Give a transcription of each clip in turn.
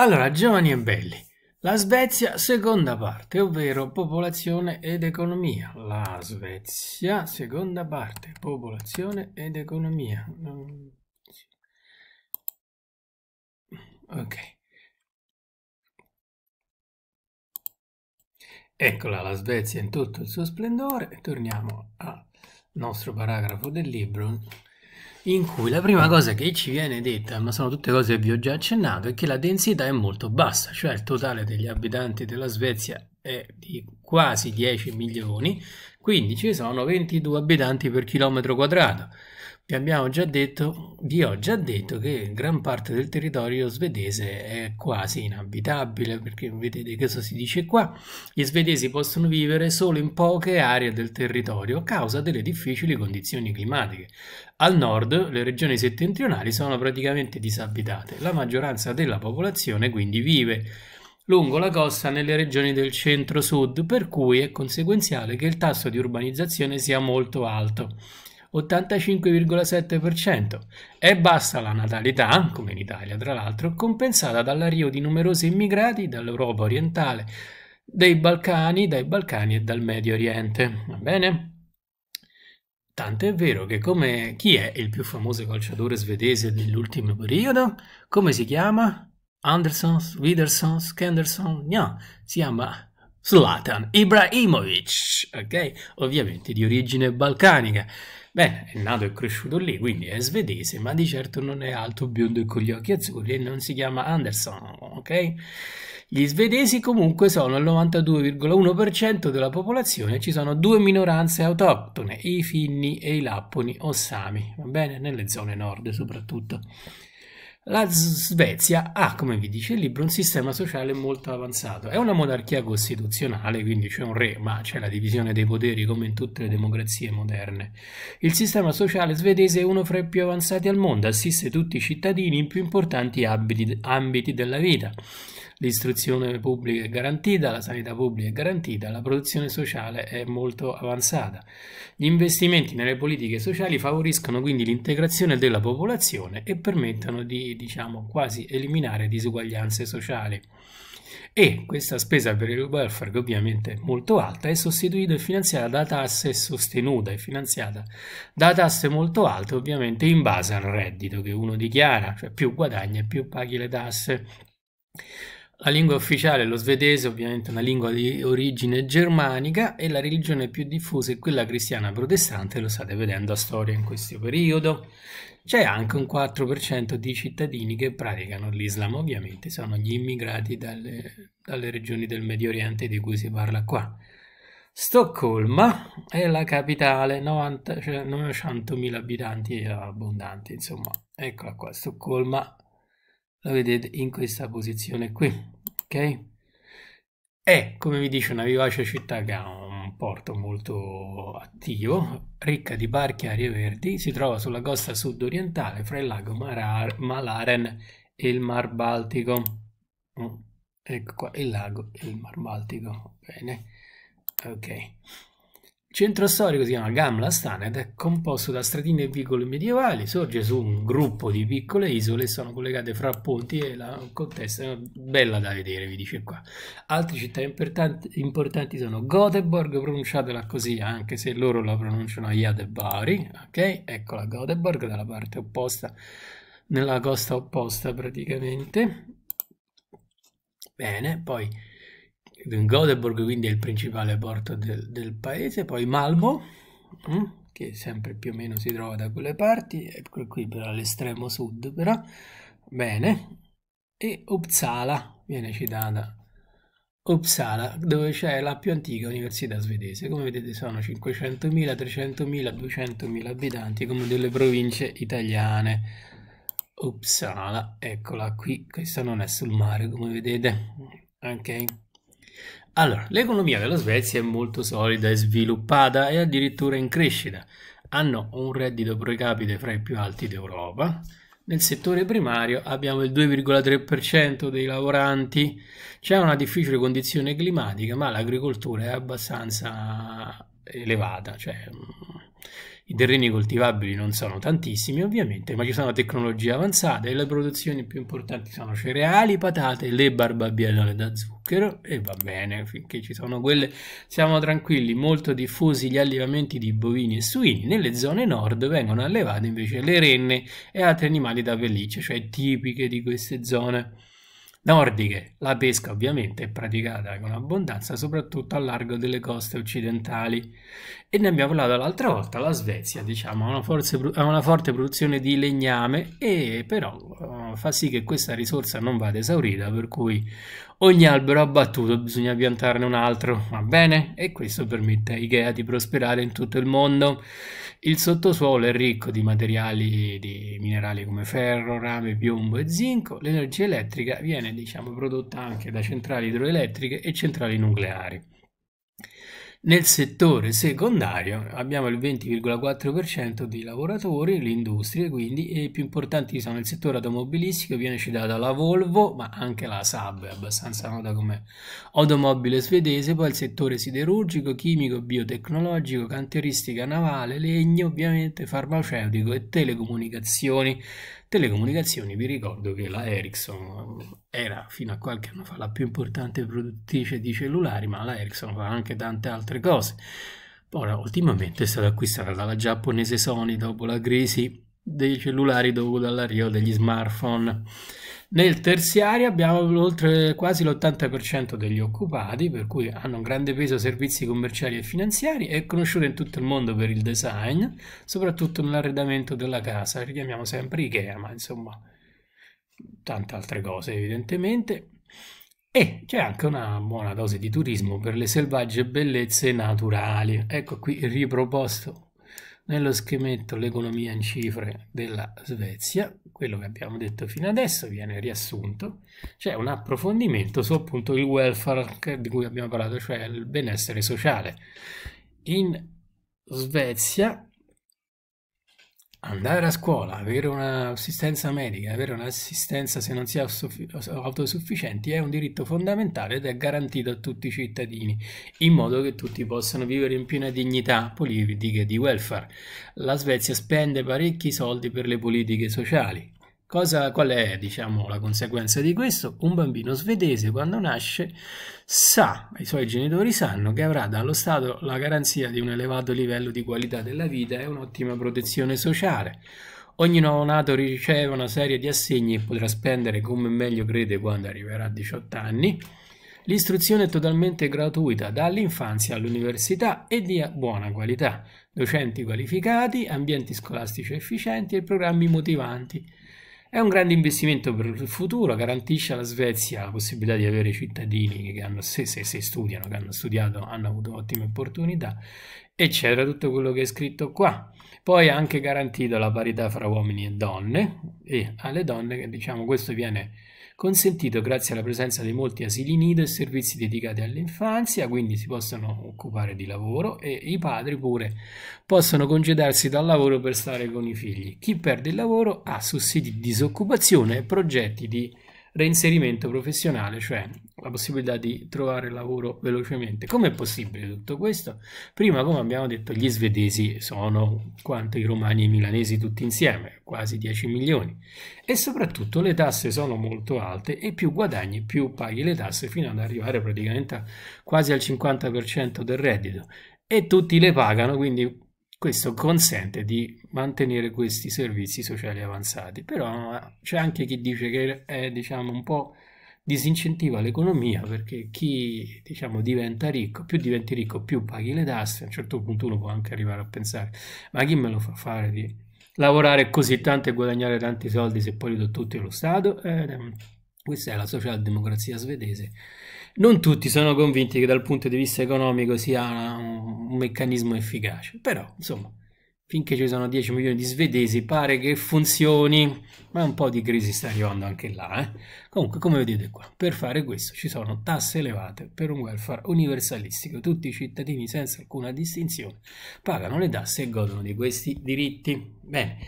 Allora, giovani e belli, la Svezia, seconda parte, ovvero popolazione ed economia. La Svezia, seconda parte, popolazione ed economia. Mm, ok. Eccola la Svezia in tutto il suo splendore. Torniamo al nostro paragrafo del libro in cui la prima cosa che ci viene detta, ma sono tutte cose che vi ho già accennato, è che la densità è molto bassa, cioè il totale degli abitanti della Svezia è di quasi 10 milioni, quindi ci sono 22 abitanti per chilometro quadrato. Vi abbiamo già detto, vi ho già detto che gran parte del territorio svedese è quasi inabitabile, perché vedete cosa si dice qua. Gli svedesi possono vivere solo in poche aree del territorio a causa delle difficili condizioni climatiche. Al nord le regioni settentrionali sono praticamente disabitate, la maggioranza della popolazione quindi vive lungo la costa nelle regioni del centro-sud, per cui è conseguenziale che il tasso di urbanizzazione sia molto alto. 85,7%, e bassa la natalità, come in Italia tra l'altro, compensata dall'arrivo di numerosi immigrati dall'Europa orientale, dei Balcani, dai Balcani e dal Medio Oriente. Va bene? Tanto è vero che come chi è il più famoso calciatore svedese dell'ultimo periodo? Come si chiama? Anderson, Widerson, Skenderson? No, si chiama Zlatan Ibrahimovic, ok? Ovviamente di origine balcanica. Beh, è nato e cresciuto lì, quindi è svedese, ma di certo non è alto, biondo e con gli occhi azzurri e non si chiama Anderson, ok? Gli svedesi comunque sono il 92,1% della popolazione, ci sono due minoranze autoctone, i finni e i lapponi o sami, va bene? Nelle zone nord soprattutto. La Svezia ha, come vi dice il libro, un sistema sociale molto avanzato. È una monarchia costituzionale, quindi c'è un re, ma c'è la divisione dei poteri come in tutte le democrazie moderne. Il sistema sociale svedese è uno fra i più avanzati al mondo, assiste tutti i cittadini in più importanti ambiti della vita l'istruzione pubblica è garantita, la sanità pubblica è garantita, la produzione sociale è molto avanzata. Gli investimenti nelle politiche sociali favoriscono quindi l'integrazione della popolazione e permettono di diciamo, quasi eliminare disuguaglianze sociali e questa spesa per il welfare, che ovviamente è molto alta, è sostituita e finanziata da tasse sostenuta e finanziata da tasse molto alte, ovviamente in base al reddito che uno dichiara, cioè più guadagna più paghi le tasse. La lingua ufficiale è lo svedese, ovviamente una lingua di origine germanica e la religione più diffusa è quella cristiana protestante, lo state vedendo a storia in questo periodo. C'è anche un 4% di cittadini che praticano l'Islam, ovviamente sono gli immigrati dalle, dalle regioni del Medio Oriente di cui si parla qua. Stoccolma è la capitale, 90, cioè 900.000 abitanti abbondanti, insomma, eccola qua, Stoccolma la vedete in questa posizione qui, ok? È, come vi dice, una vivace città che ha un porto molto attivo, ricca di parchi e aree verdi, si trova sulla costa sud-orientale fra il lago Marar Malaren e il Mar Baltico. Mm, ecco qua, il lago e il Mar Baltico, bene, ok centro storico si chiama Gamla Stan ed è composto da stradine e vicoli medievali, sorge su un gruppo di piccole isole e sono collegate fra ponti e la contesta bella da vedere, vi dice qua. Altre città importanti, importanti sono Göteborg, pronunciatela così anche se loro la pronunciano Jadebari, ok? Eccola Göteborg dalla parte opposta, nella costa opposta praticamente. Bene, poi... Göteborg quindi è il principale porto del, del paese, poi Malmo, mm, che sempre più o meno si trova da quelle parti, ecco qui però all'estremo sud però, bene, e Uppsala, viene citata Uppsala, dove c'è la più antica università svedese. Come vedete sono 500.000, 300.000, 200.000 abitanti, come delle province italiane. Uppsala, eccola qui, questa non è sul mare, come vedete, anche in allora, l'economia della Svezia è molto solida e sviluppata e addirittura in crescita. Hanno un reddito pro capite fra i più alti d'Europa. Nel settore primario abbiamo il 2,3% dei lavoranti. C'è una difficile condizione climatica, ma l'agricoltura è abbastanza elevata, cioè i terreni coltivabili non sono tantissimi ovviamente, ma ci sono tecnologie avanzate e le produzioni più importanti sono cereali, patate, le barbabietole da zucchero e va bene, finché ci sono quelle siamo tranquilli, molto diffusi gli allevamenti di bovini e suini, nelle zone nord vengono allevate invece le renne e altri animali da pelliccia, cioè tipiche di queste zone nordiche. La pesca ovviamente è praticata con abbondanza soprattutto a largo delle coste occidentali e ne abbiamo parlato l'altra volta, la Svezia diciamo ha una, forse, ha una forte produzione di legname e però uh, fa sì che questa risorsa non vada esaurita per cui Ogni albero abbattuto bisogna piantarne un altro, va bene? E questo permette a Ikea di prosperare in tutto il mondo. Il sottosuolo è ricco di materiali, di minerali come ferro, rame, piombo e zinco. L'energia elettrica viene, diciamo, prodotta anche da centrali idroelettriche e centrali nucleari. Nel settore secondario abbiamo il 20,4% dei lavoratori, l'industria quindi, e i più importanti sono il settore automobilistico, viene citata la Volvo, ma anche la Saab è abbastanza nota come automobile svedese, poi il settore siderurgico, chimico, biotecnologico, cantieristica navale, legno, ovviamente farmaceutico e telecomunicazioni telecomunicazioni, vi ricordo che la Ericsson era fino a qualche anno fa la più importante produttrice di cellulari, ma la Ericsson fa anche tante altre cose. Ora, ultimamente è stata acquistata dalla giapponese Sony dopo la crisi dei cellulari dovuta all'arrivo degli smartphone. Nel terziario abbiamo oltre quasi l'80% degli occupati, per cui hanno un grande peso servizi commerciali e finanziari, è conosciuto in tutto il mondo per il design, soprattutto nell'arredamento della casa, che chiamiamo sempre Ikea, ma insomma tante altre cose evidentemente. E c'è anche una buona dose di turismo per le selvagge bellezze naturali. Ecco qui riproposto nello schemetto l'economia in cifre della Svezia, quello che abbiamo detto fino adesso viene riassunto, c'è un approfondimento su appunto il welfare di cui abbiamo parlato, cioè il benessere sociale. In Svezia Andare a scuola, avere un'assistenza medica, avere un'assistenza se non si è autosufficienti è un diritto fondamentale ed è garantito a tutti i cittadini, in modo che tutti possano vivere in piena dignità politiche di welfare. La Svezia spende parecchi soldi per le politiche sociali, Cosa, qual è diciamo, la conseguenza di questo? Un bambino svedese quando nasce sa, i suoi genitori sanno che avrà dallo Stato la garanzia di un elevato livello di qualità della vita e un'ottima protezione sociale. Ogni nuovo nato riceve una serie di assegni e potrà spendere come meglio crede quando arriverà a 18 anni. L'istruzione è totalmente gratuita dall'infanzia all'università e di buona qualità, docenti qualificati, ambienti scolastici efficienti e programmi motivanti. È un grande investimento per il futuro, garantisce alla Svezia la possibilità di avere cittadini che hanno, se, se, se studiano, che hanno studiato, hanno avuto ottime opportunità, eccetera, tutto quello che è scritto qua. Poi ha anche garantito la parità fra uomini e donne e alle donne, diciamo questo viene consentito grazie alla presenza di molti asili nido e servizi dedicati all'infanzia, quindi si possono occupare di lavoro e i padri pure possono congedarsi dal lavoro per stare con i figli. Chi perde il lavoro ha sussidi di disoccupazione e progetti di reinserimento professionale, cioè la possibilità di trovare lavoro velocemente. Com'è possibile tutto questo? Prima, come abbiamo detto, gli svedesi sono quanto i romani e i milanesi tutti insieme, quasi 10 milioni. E soprattutto le tasse sono molto alte e più guadagni, più paghi le tasse fino ad arrivare praticamente quasi al 50% del reddito. E tutti le pagano, quindi questo consente di mantenere questi servizi sociali avanzati, però ah, c'è anche chi dice che è diciamo, un po' disincentiva l'economia perché chi diciamo, diventa ricco, più diventi ricco più paghi le tasse, a un certo punto uno può anche arrivare a pensare ma chi me lo fa fare di lavorare così tanto e guadagnare tanti soldi se poi li do tutti allo Stato? Eh, questa è la socialdemocrazia svedese non tutti sono convinti che dal punto di vista economico sia un, un meccanismo efficace, però insomma, finché ci sono 10 milioni di svedesi pare che funzioni, ma un po' di crisi sta arrivando anche là. Eh? Comunque, come vedete qua, per fare questo ci sono tasse elevate per un welfare universalistico, tutti i cittadini senza alcuna distinzione pagano le tasse e godono di questi diritti. Bene,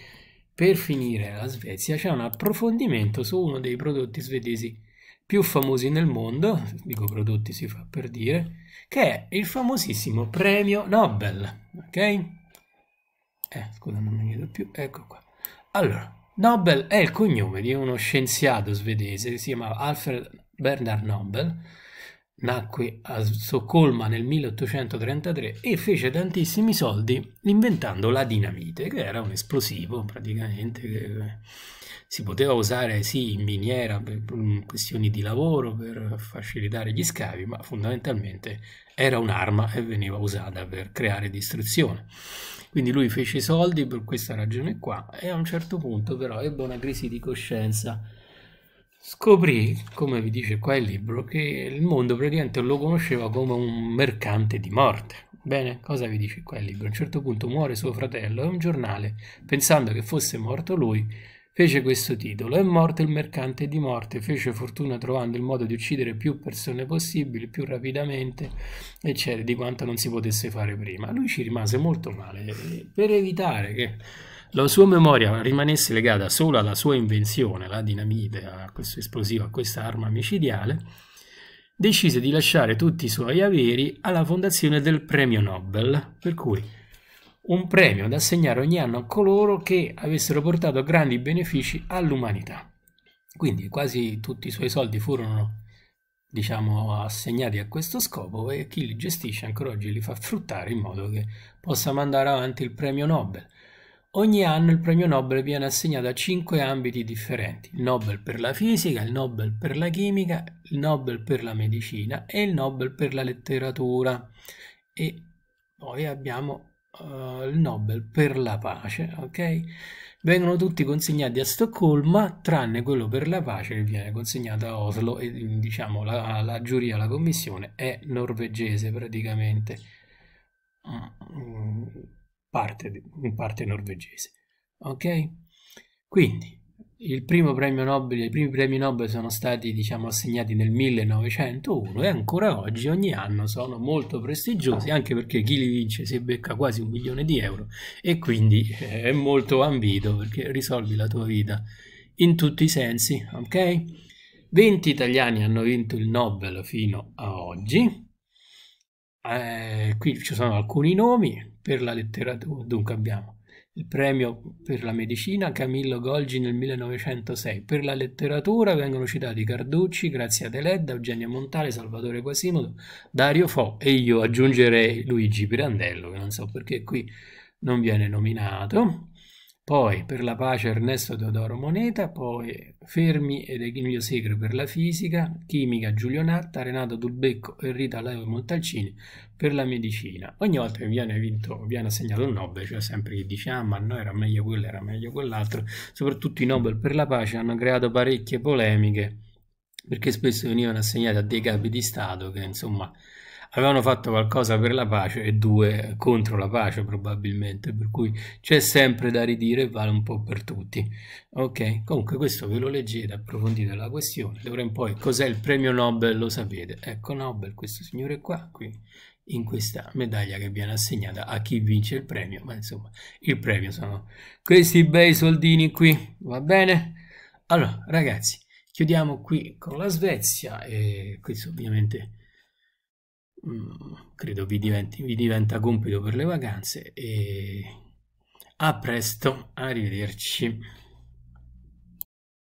per finire la Svezia c'è un approfondimento su uno dei prodotti svedesi più famosi nel mondo, dico prodotti si fa per dire, che è il famosissimo premio Nobel, ok? Eh, scusa, non mi vedo più, ecco qua. Allora, Nobel è il cognome di uno scienziato svedese che si chiamava Alfred Bernard Nobel, nacque a Stoccolma nel 1833 e fece tantissimi soldi inventando la dinamite, che era un esplosivo praticamente. Che si poteva usare sì in miniera per mm, questioni di lavoro, per facilitare gli scavi, ma fondamentalmente era un'arma e veniva usata per creare distruzione. Quindi lui fece i soldi per questa ragione qua e a un certo punto però ebbe una crisi di coscienza. Scoprì, come vi dice qua il libro, che il mondo praticamente lo conosceva come un mercante di morte. Bene, cosa vi dice qua il libro? A un certo punto muore suo fratello e un giornale, pensando che fosse morto lui, Fece questo titolo, è morto il mercante di morte, fece fortuna trovando il modo di uccidere più persone possibili, più rapidamente, eccetera, di quanto non si potesse fare prima. Lui ci rimase molto male, per evitare che la sua memoria rimanesse legata solo alla sua invenzione, la dinamite, a questo esplosivo, a questa arma micidiale, decise di lasciare tutti i suoi averi alla fondazione del premio Nobel, per cui un premio da assegnare ogni anno a coloro che avessero portato grandi benefici all'umanità. Quindi quasi tutti i suoi soldi furono, diciamo, assegnati a questo scopo e chi li gestisce ancora oggi li fa fruttare in modo che possa mandare avanti il premio Nobel. Ogni anno il premio Nobel viene assegnato a cinque ambiti differenti, il Nobel per la fisica, il Nobel per la chimica, il Nobel per la medicina e il Nobel per la letteratura. E poi abbiamo uh, il Nobel per la pace, ok? Vengono tutti consegnati a Stoccolma, tranne quello per la pace che viene consegnato a Oslo e diciamo la, la giuria, la commissione è norvegese praticamente, mm, mm, parte, parte norvegese, ok? Quindi il primo premio Nobel, i primi premi Nobel sono stati diciamo, assegnati nel 1901 e ancora oggi ogni anno sono molto prestigiosi anche perché chi li vince si becca quasi un milione di euro e quindi eh, è molto ambito perché risolvi la tua vita in tutti i sensi, ok? 20 italiani hanno vinto il Nobel fino a oggi. Eh, qui ci sono alcuni nomi per la letteratura, dunque abbiamo il premio per la medicina Camillo Golgi nel 1906. Per la letteratura vengono citati Carducci, Grazia Deledda, Eugenio Montale, Salvatore Quasimodo, Dario Fo e io aggiungerei Luigi Pirandello, che non so perché qui non viene nominato poi per la pace Ernesto Teodoro Moneta, poi Fermi ed Emilio Segre per la fisica, chimica Giulio Natta, Renato Dulbecco e Rita Leo Montalcini per la medicina. Ogni volta che viene, vinto, viene assegnato un Nobel, cioè sempre chi dice ah ma no era meglio quello, era meglio quell'altro, soprattutto i Nobel per la pace hanno creato parecchie polemiche perché spesso venivano assegnati a dei capi di Stato che insomma avevano fatto qualcosa per la pace e due contro la pace probabilmente, per cui c'è sempre da ridire e vale un po' per tutti. Ok, comunque questo ve lo leggete, approfondite la questione, d'ora in poi cos'è il premio Nobel lo sapete, ecco Nobel questo signore qua, qui in questa medaglia che viene assegnata a chi vince il premio, ma insomma il premio sono questi bei soldini qui, va bene? Allora ragazzi, chiudiamo qui con la Svezia e questo ovviamente Mm, credo vi, diventi, vi diventa compito per le vacanze e a presto, arrivederci.